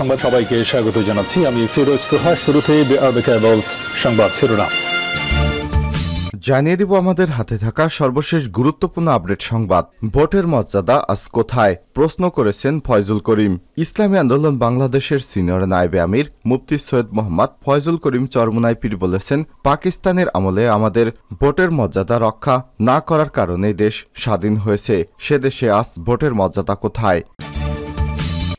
সংবাদ সবাইকে স্বাগত জানাচ্ছি আমি ফিরোজ তোহা শুরুতে সংবাদ শিরোনাম জানিয়ে দিব আমাদের হাতে থাকা সর্বশেষ গুরুত্বপূর্ণ আপডেট সংবাদ ভোটের মর্যাদা আজ কোথায় প্রশ্ন করেছেন ফয়জুল করিম ইসলামী আন্দোলন বাংলাদেশের সিনিয়র নায়েবে আমির মুফতি সৈয়দ মোহাম্মদ ফয়জুল করিম চরমুনাই পীর বলেছেন পাকিস্তানের আমলে আমাদের ভোটের মর্যাদা রক্ষা না করার কারণে দেশ স্বাধীন হয়েছে সে দেশে আজ ভোটের মর্যাদা কোথায়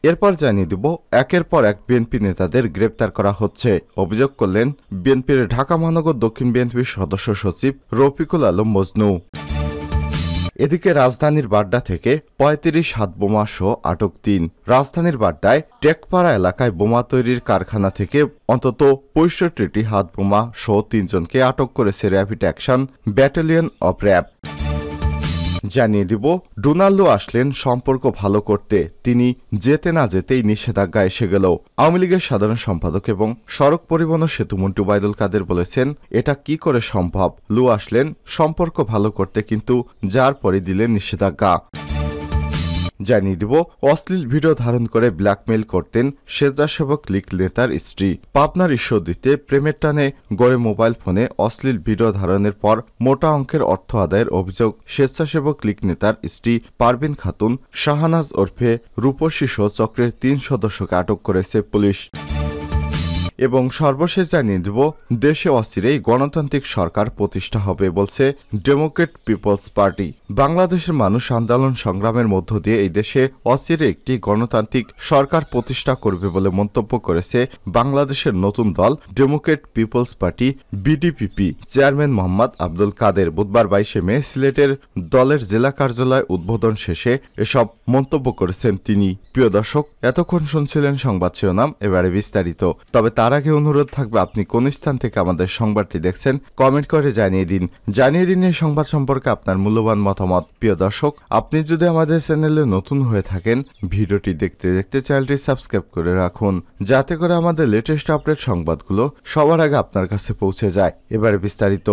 এরপর জানিয়ে দিব একের পর এক বিএনপি নেতাদের গ্রেপ্তার করা হচ্ছে অভিযোগ করলেন বিএনপির ঢাকা মহানগর দক্ষিণ বিএনপির সদস্য সচিব রফিকুল আলম মজনু এদিকে রাজধানীর বাড্ডা থেকে পঁয়ত্রিশ হাত বোমা সহ আটক তিন রাজধানীর বাড্ডায় টেকপাড়া এলাকায় বোমা তৈরির কারখানা থেকে অন্তত পঁয়ষট্টিটি হাত বোমা সহ তিনজনকে আটক করেছে র্যাপিড অ্যাকশন ব্যাটালিয়ন অব র্যাব জানিয়ে দিব ডোনাল্ডো আসলেন সম্পর্ক ভালো করতে তিনি যেতে না যেতেই নিষেধাজ্ঞা এসে গেল আওয়ামী লীগের সাধারণ সম্পাদক এবং সড়ক পরিবহন সেতুমন্ত্রী বাইদুল কাদের বলেছেন এটা কি করে সম্ভব লু আসলেন সম্পর্ক ভালো করতে কিন্তু যার পরে দিলেন নিষেধাজ্ঞা জানিয়ে দিব অশ্লীল ভিডিও ধারণ করে ব্ল্যাকমেল করতেন স্বেচ্ছাসেবক লীগ নেতার স্ত্রী পাবনার ঈশ্বর দিতে প্রেমের টানে গড়ে মোবাইল ফোনে অশ্লীল ভিডিও ধারণের পর মোটা অঙ্কের অর্থ আদায়ের অভিযোগ স্বেচ্ছাসেবক লীগ নেতার স্ত্রী পারভিন খাতুন শাহানাজ ওরফে রূপসী সহ চক্রের তিন সদস্যকে আটক করেছে পুলিশ এবং সর্বশেষ জানিয়ে দেব দেশে অস্থিরেই গণতান্ত্রিক সরকার প্রতিষ্ঠা হবে বলছে ডেমোক্রেট পিপলস পার্টি বাংলাদেশের মানুষ আন্দোলন সংগ্রামের মধ্য দিয়ে এই দেশে অস্থিরে একটি গণতান্ত্রিক সরকার প্রতিষ্ঠা করবে বলে মন্তব্য করেছে বাংলাদেশের নতুন দল Democrat People's Party BDPP chairman Mohammad Abdul Kader বুধবার বাইশে মে সিলেটের দলের জেলা কার্যালয় উদ্বোধন শেষে এসব মন্তব্য করেছেন তিনি প্রিয় দর্শক এতক্ষণ শুনছিলেন সংবাদ শিরোনাম এবারে বিস্তারিত তবে তার তার আগে অনুরোধ থাকবে আপনি কোন স্থান থেকে আমাদের সংবাদটি দেখছেন কমেন্ট করে জানিয়ে দিন জানিয়ে দিন এই সংবাদ সম্পর্কে আপনার মূল্যবান মতামত প্রিয় দর্শক আপনি যদি আমাদের চ্যানেলে নতুন হয়ে থাকেন ভিডিওটি দেখতে দেখতে চ্যানেলটি সাবস্ক্রাইব করে রাখুন যাতে করে আমাদের লেটেস্ট আপডেট সংবাদগুলো সবার আগে আপনার কাছে পৌঁছে যায় এবারে বিস্তারিত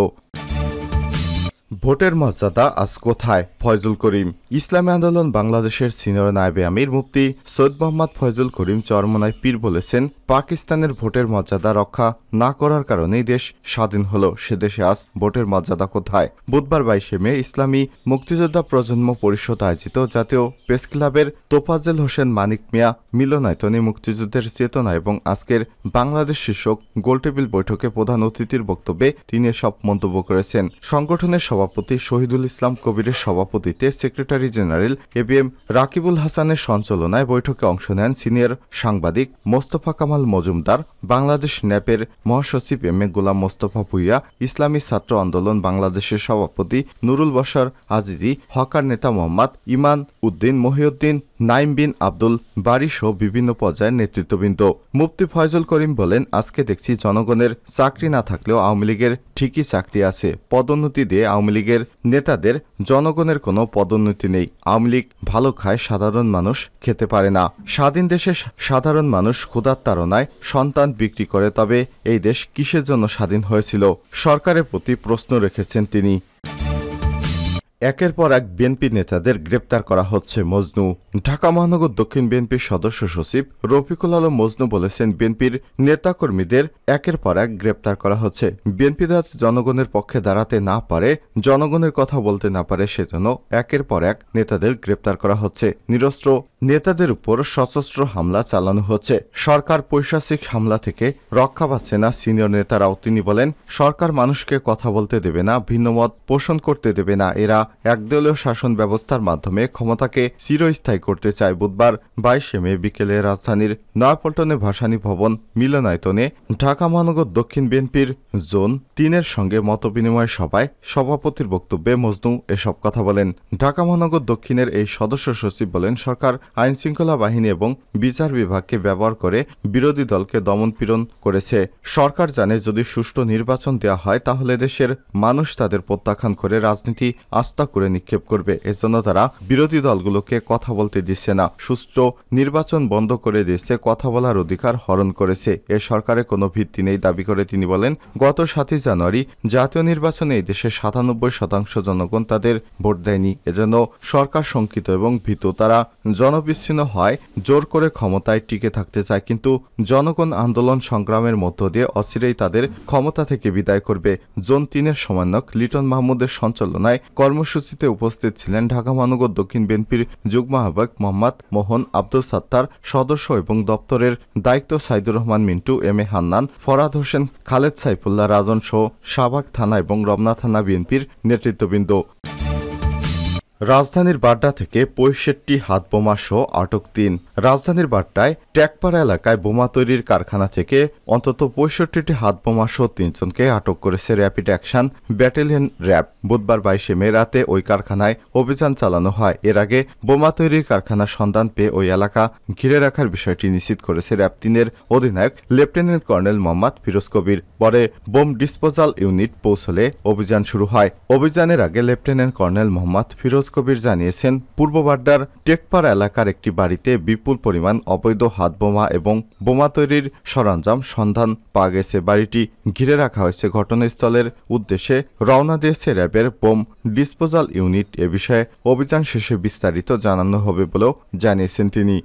ভোটের মর্যাদা আজ কোথায় ফয়জুল করিম ইসলামী আন্দোলন বাংলাদেশের সিনিয়র নায়বে আমির মুফতি সৈয়দ মোহাম্মদ ফয়জুল করিম চরমনায় পীর বলেছেন পাকিস্তানের ভোটের মর্যাদা রক্ষা না করার কারণেই দেশ স্বাধীন হল সে দেশে আজ ভোটের মর্যাদা কোথায় বুধবার বাইশে মে ইসলামী মুক্তিযোদ্ধা প্রজন্ম পরিষদ আয়োজিত জাতীয় প্রেস ক্লাবের তোফাজেল হোসেন মানিক মিয়া মিলনায়তনে মুক্তিযুদ্ধের চেতনা এবং আজকের বাংলাদেশ শীর্ষক গোলটেবিল বৈঠকে প্রধান অতিথির বক্তব্যে তিনি সব মন্তব্য করেছেন সংগঠনের সভাপতি শহীদুল ইসলাম কবিরের সভাপতিতে secretary general A B M Rakibul হাসানের সঞ্চালনায় বৈঠকে অংশ নেন সিনিয়র সাংবাদিক মোস্তফা কামাল মজুমদার বাংলাদেশ ন্যাপের মহাসচিব এম এ গোলাম মোস্তফা ভুইয়া ইসলামী ছাত্র আন্দোলন বাংলাদেশের সভাপতি নুরুল বসার আজিজি হকার নেতা মোহাম্মদ ইমান উদ্দিন মহিউদ্দিন নাইম বিন আব্দুল বারি সহ বিভিন্ন পর্যায়ের নেতৃত্ববৃন্দ মুফতি ফয়জুল করিম বলেন আজকে দেখছি জনগণের চাকরি না থাকলেও আওয়ামী লীগের ঠিকই চাকরি আছে পদোন্নতি দিয়ে আওয়ামী আওয়ামী লীগের নেতাদের জনগণের কোনো পদোন্নতি নেই আওয়ামী লীগ ভালো খায় সাধারণ মানুষ খেতে পারে না স্বাধীন দেশে সাধারণ মানুষ ক্ষুধার তাড়নায় সন্তান বিক্রি করে তবে এই দেশ কিসের জন্য স্বাধীন হয়েছিল সরকারের প্রতি প্রশ্ন রেখেছেন তিনি একের পর এক বিএনপি নেতাদের গ্রেপ্তার করা হচ্ছে মজনু ঢাকা মহানগর দক্ষিণ বিএনপির সদস্য সচিব রফিকুল আলম মজনু বলেছেন বিএনপির নেতাকর্মীদের একের পর এক গ্রেপ্তার করা হচ্ছে বিএনপি রাজ জনগণের পক্ষে দাঁড়াতে না পারে জনগণের কথা বলতে না পারে সেজন্য একের পর এক নেতাদের গ্রেপ্তার করা হচ্ছে নিরস্ত্র নেতাদের উপর সশস্ত্র হামলা চালানো হচ্ছে সরকার পৈশাচিক হামলা থেকে রক্ষা পাচ্ছে না সিনিয়র নেতারাও তিনি বলেন সরকার মানুষকে কথা বলতে দেবে না ভিন্নমত পোষণ করতে দেবে না এরা একদলীয় শাসন ব্যবস্থার মাধ্যমে ক্ষমতাকে চিরস্থায়ী করতে চায় বুধবার বাইশে মে বিকেলে রাজধানীর নয়াপল্টনে ভাসানী ভবন মিলনায়তনে ঢাকা মহানগর দক্ষিণ বিএনপির জোন তিনের সঙ্গে মত বিনিময় সভায় সভাপতির বক্তব্যে মজনু এসব কথা বলেন ঢাকা মহানগর দক্ষিণের এই সদস্য সচিব বলেন সরকার আইন শৃঙ্খলা বাহিনী এবং বিচার বিভাগকে ব্যবহার করে বিরোধী দলকে দমনপীড়ন করেছে সরকার জানে যদি সুষ্ঠু নির্বাচন দেওয়া হয় তাহলে দেশের মানুষ তাদের প্রত্যাখ্যান করে রাজনীতি আস্ত হত্যা করে নিক্ষেপ করবে এজন্য তারা বিরোধী দলগুলোকে কথা বলতে দিচ্ছে না সুষ্ঠু নির্বাচন বন্ধ করে দিয়েছে কথা বলার অধিকার হরণ করেছে এ সরকারে কোনো ভিত্তি নেই দাবি করে তিনি বলেন গত সাতই জানুয়ারি জাতীয় নির্বাচনে এই দেশের সাতানব্বই শতাংশ জনগণ তাদের ভোট দেয়নি এজন্য সরকার শঙ্কিত এবং ভীত তারা জনবিচ্ছিন্ন হয় জোর করে ক্ষমতায় টিকে থাকতে চায় কিন্তু জনগণ আন্দোলন সংগ্রামের মধ্য দিয়ে অচিরেই তাদের ক্ষমতা থেকে বিদায় করবে জোন তিনের সমন্বয়ক লিটন মাহমুদের সঞ্চালনায় কর্ম কর্মসূচিতে উপস্থিত ছিলেন ঢাকা মহানগর দক্ষিণ বিএনপির যুগ্ম আহ্বায়ক মোহাম্মদ মোহন আব্দুল সাত্তার সদস্য এবং দপ্তরের দায়িত্ব সাইদুর রহমান মিন্টু এম এ হান্নান ফরাদ হোসেন খালেদ সাইফুল্লাহ রাজন সহ শাহবাগ থানা এবং রমনা থানা বিএনপির নেতৃত্ববৃন্দ রাজধানীর বাড্ডা থেকে পঁয়ষট্টি হাত বোমা সহ আটক তিন রাজধানীর বাড্ডায় ট্যাকপাড়া এলাকায় বোমা তৈরির কারখানা থেকে অন্তত পঁয়ষট্টিটি হাত বোমা সহ তিনজনকে আটক করেছে র্যাপিড অ্যাকশন ব্যাটালিয়ন র্যাব বুধবার বাইশে মে রাতে ওই কারখানায় অভিযান চালানো হয় এর আগে বোমা তৈরির কারখানার সন্ধান পেয়ে ওই এলাকা ঘিরে রাখার বিষয়টি নিশ্চিত করেছে র্যাপতিনের অধিনায়ক লেফটেন্যান্ট কর্নেল মোহাম্মদ ফিরোজ কবির পরে বোম ডিসপোজাল ইউনিট পৌঁছলে অভিযান শুরু হয় অভিযানের আগে লেফটেন্যান্ট কর্নেল মোহাম্মদ ফিরোজ কবির জানিয়েছেন পূর্ব বাড্ডার টেকপাড়া এলাকার একটি বাড়িতে বিপুল পরিমাণ অবৈধ হাত বোমা এবং বোমা তৈরির সরঞ্জাম সন্ধান পাওয়া গেছে বাড়িটি ঘিরে রাখা হয়েছে ঘটনাস্থলের উদ্দেশ্যে রওনা দিয়েছে র‍্যাব প্রকল্পের বোম ডিসপোজাল ইউনিট এ বিষয়ে অভিযান শেষে বিস্তারিত জানানো হবে বলেও জানিয়েছেন তিনি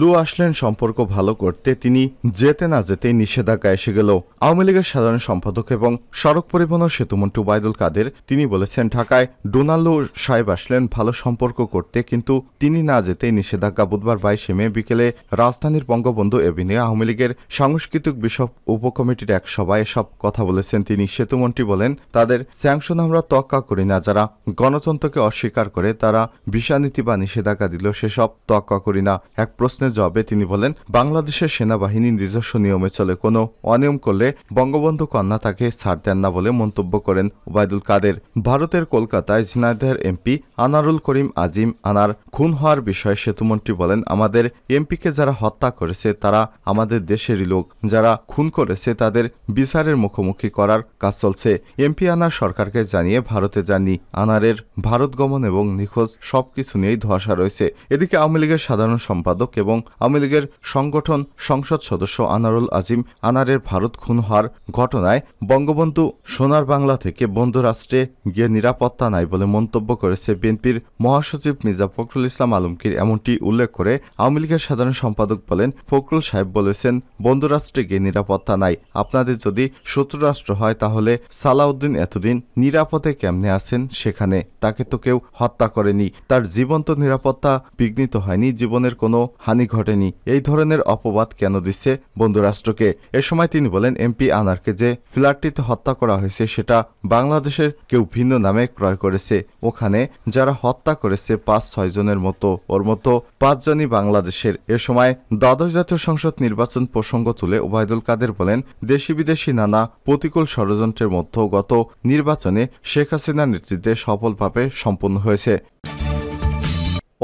লু আসলেন সম্পর্ক ভালো করতে তিনি যেতে না যেতেই নিষেধাজ্ঞা এসে গেল আওয়ামী লীগের সাধারণ সম্পাদক এবং সড়ক পরিবহন সেতুমন্ত্রী ওবায়দুল কাদের তিনি বলেছেন ঢাকায় ডোনাল্ডো সাহেব আসলেন ভালো সম্পর্ক করতে কিন্তু তিনি না যেতেই নিষেধাজ্ঞা বুধবার বাইশে মে বিকেলে রাজধানীর বঙ্গবন্ধু এভিনিউ আওয়ামী লীগের সাংস্কৃতিক বিষয় উপকমিটির এক সভায় সব কথা বলেছেন তিনি সেতুমন্ত্রী বলেন তাদের স্যাংশন আমরা তক্কা করি না যারা গণতন্ত্রকে অস্বীকার করে তারা ভিসা বা নিষেধাজ্ঞা দিল সেসব তক্কা করি না এক প্রশ্ন প্রশ্নের জবাবে তিনি বলেন বাংলাদেশের সেনাবাহিনী নিজস্ব নিয়মে চলে কোনো অনিয়ম করলে বঙ্গবন্ধু কন্যা তাকে ছাড় দেন না বলে মন্তব্য করেন ওবায়দুল কাদের ভারতের কলকাতায় ঝিনাইদহের এমপি আনারুল করিম আজিম আনার খুন হওয়ার বিষয়ে সেতুমন্ত্রী বলেন আমাদের এমপিকে যারা হত্যা করেছে তারা আমাদের দেশেরই লোক যারা খুন করেছে তাদের বিচারের মুখোমুখি করার কাজ চলছে এমপি আনার সরকারকে জানিয়ে ভারতে যাননি আনারের ভারত গমন এবং নিখোঁজ সবকিছু নিয়েই ধোয়াশা রয়েছে এদিকে আওয়ামী লীগের সাধারণ সম্পাদক এবং এবং আওয়ামী লীগের সংগঠন সংসদ সদস্য আনারুল আজিম আনারের ভারত খুন হওয়ার ঘটনায় বঙ্গবন্ধু সোনার বাংলা থেকে বন্ধুরাষ্ট্রে গিয়ে নিরাপত্তা নাই বলে মন্তব্য করেছে বিএনপির মহাসচিব মির্জা ফখরুল ইসলাম আলমকির এমনটি উল্লেখ করে আওয়ামী লীগের সাধারণ সম্পাদক বলেন ফখরুল সাহেব বলেছেন বন্ধুরাষ্ট্রে গিয়ে নিরাপত্তা নাই আপনাদের যদি শত্রুরাষ্ট্র হয় তাহলে সালাউদ্দিন এতদিন নিরাপদে কেমনে আছেন সেখানে তাকে তো কেউ হত্যা করেনি তার জীবন্ত নিরাপত্তা বিঘ্নিত হয়নি জীবনের কোনো হানি হানি ঘটেনি এই ধরনের অপবাদ কেন দিচ্ছে বন্ধুরাষ্ট্রকে এ সময় তিনি বলেন এমপি আনারকে যে ফ্ল্যাটটিতে হত্যা করা হয়েছে সেটা বাংলাদেশের কেউ ভিন্ন নামে ক্রয় করেছে ওখানে যারা হত্যা করেছে পাঁচ ছয় জনের মতো ওর মতো পাঁচজনই বাংলাদেশের এ সময় দ্বাদশ জাতীয় সংসদ নির্বাচন প্রসঙ্গ তুলে ওবায়দুল কাদের বলেন দেশি বিদেশি নানা প্রতিকূল ষড়যন্ত্রের মধ্যেও গত নির্বাচনে শেখ হাসিনার নেতৃত্বে সফলভাবে সম্পন্ন হয়েছে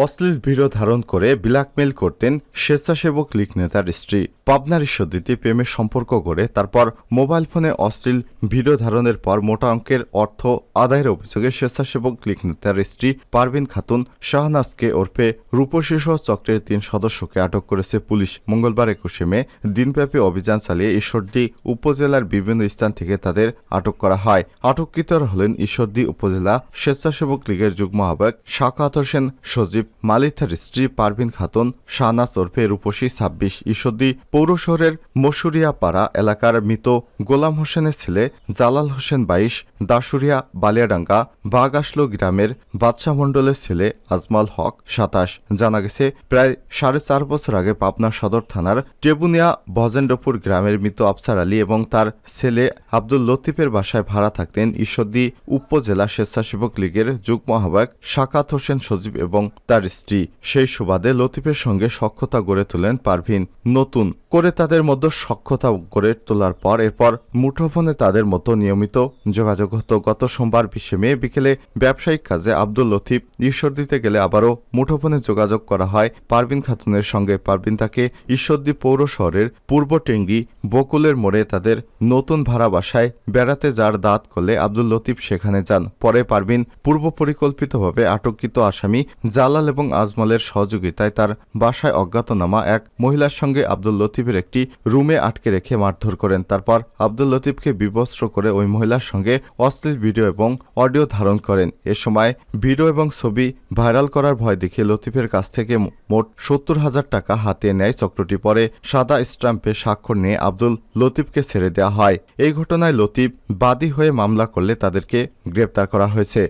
অশ্লীল ভিড় ধারণ করে ব্ল্যাকমেল করতেন স্বেচ্ছাসেবক লীগ নেতার স্ত্রী পাবনার ঈশ্বরদীতে প্রেমের সম্পর্ক করে তারপর মোবাইল ফোনে অশ্লীল ভিডিও ধারণের পর মোটা অঙ্কের অর্থ আদায়ের অভিযোগে স্বেচ্ছাসেবক লীগ নেতার স্ত্রী পারভিন খাতুন শাহনাজকে ওরফে রূপশীর্ষ চক্রের তিন সদস্যকে আটক করেছে পুলিশ মঙ্গলবার একুশে মে দিনব্যাপী অভিযান চালিয়ে ঈশ্বরদী উপজেলার বিভিন্ন স্থান থেকে তাদের আটক করা হয় আটককৃতরা হলেন ঈশ্বরদী উপজেলা স্বেচ্ছাসেবক লীগের যুগ্ম আহ্বায়ক শাকাত হোসেন সজীব মালিথার স্ত্রী পারভিন খাতুন শাহনাজ ওরফে রূপসী ছাব্বিশ ঈশ্বরদী পৌর শহরের মসুরিয়াপাড়া এলাকার মৃত গোলাম হোসেনের ছেলে জালাল হোসেন বাইশ দাসুরিয়া বালিয়াডাঙ্গা বাগাসলো গ্রামের বাদশাহ মণ্ডলের ছেলে আজমাল হক সাতাশ জানা গেছে প্রায় সাড়ে চার বছর আগে পাবনা সদর থানার টেবুনিয়া ভজেন্দ্রপুর গ্রামের মৃত আফসার আলী এবং তার ছেলে আব্দুল লতিফের বাসায় ভাড়া থাকতেন ঈশ্বরদী উপজেলা স্বেচ্ছাসেবক লীগের যুগ্ম আহ্বায়ক শাকাত হোসেন সজীব এবং তার স্ত্রী সেই সুবাদে লতিফের সঙ্গে সক্ষতা গড়ে তোলেন পারভিন নতুন করে তাদের মধ্যে সক্ষতা গড়ে তোলার পর এরপর মুঠোফোনে তাদের মতো নিয়মিত যোগাযোগ হতো গত সোমবার বিশে মে বিকেলে ব্যবসায়িক কাজে আব্দুল লতিফ ঈশ্বরদীতে গেলে আবারও মুঠোফোনে যোগাযোগ করা হয় পারবিন খাতুনের সঙ্গে পারবিন তাকে ঈশ্বরদী পৌর শহরের পূর্ব টেঙ্গি বকুলের মোড়ে তাদের নতুন ভাড়া বাসায় বেড়াতে যার দাঁত করলে আব্দুল লতিফ সেখানে যান পরে পারবিন পূর্ব পরিকল্পিতভাবে আটককৃত আসামি জালাল এবং আজমলের সহযোগিতায় তার বাসায় অজ্ঞাতনামা এক মহিলার সঙ্গে আব্দুল লতিফ লতিফের একটি রুমে আটকে রেখে মারধর করেন তারপর আব্দুল লতিফকে বিবস্ত্র করে ওই মহিলার সঙ্গে অশ্লীল ভিডিও এবং অডিও ধারণ করেন এ সময় ভিডিও এবং ছবি ভাইরাল করার ভয় দেখিয়ে লতিফের কাছ থেকে মোট সত্তর হাজার টাকা হাতে নেয় চক্রটি পরে সাদা স্ট্যাম্পে স্বাক্ষর নিয়ে আব্দুল লতিফকে ছেড়ে দেওয়া হয় এই ঘটনায় লতিফ বাদী হয়ে মামলা করলে তাদেরকে গ্রেপ্তার করা হয়েছে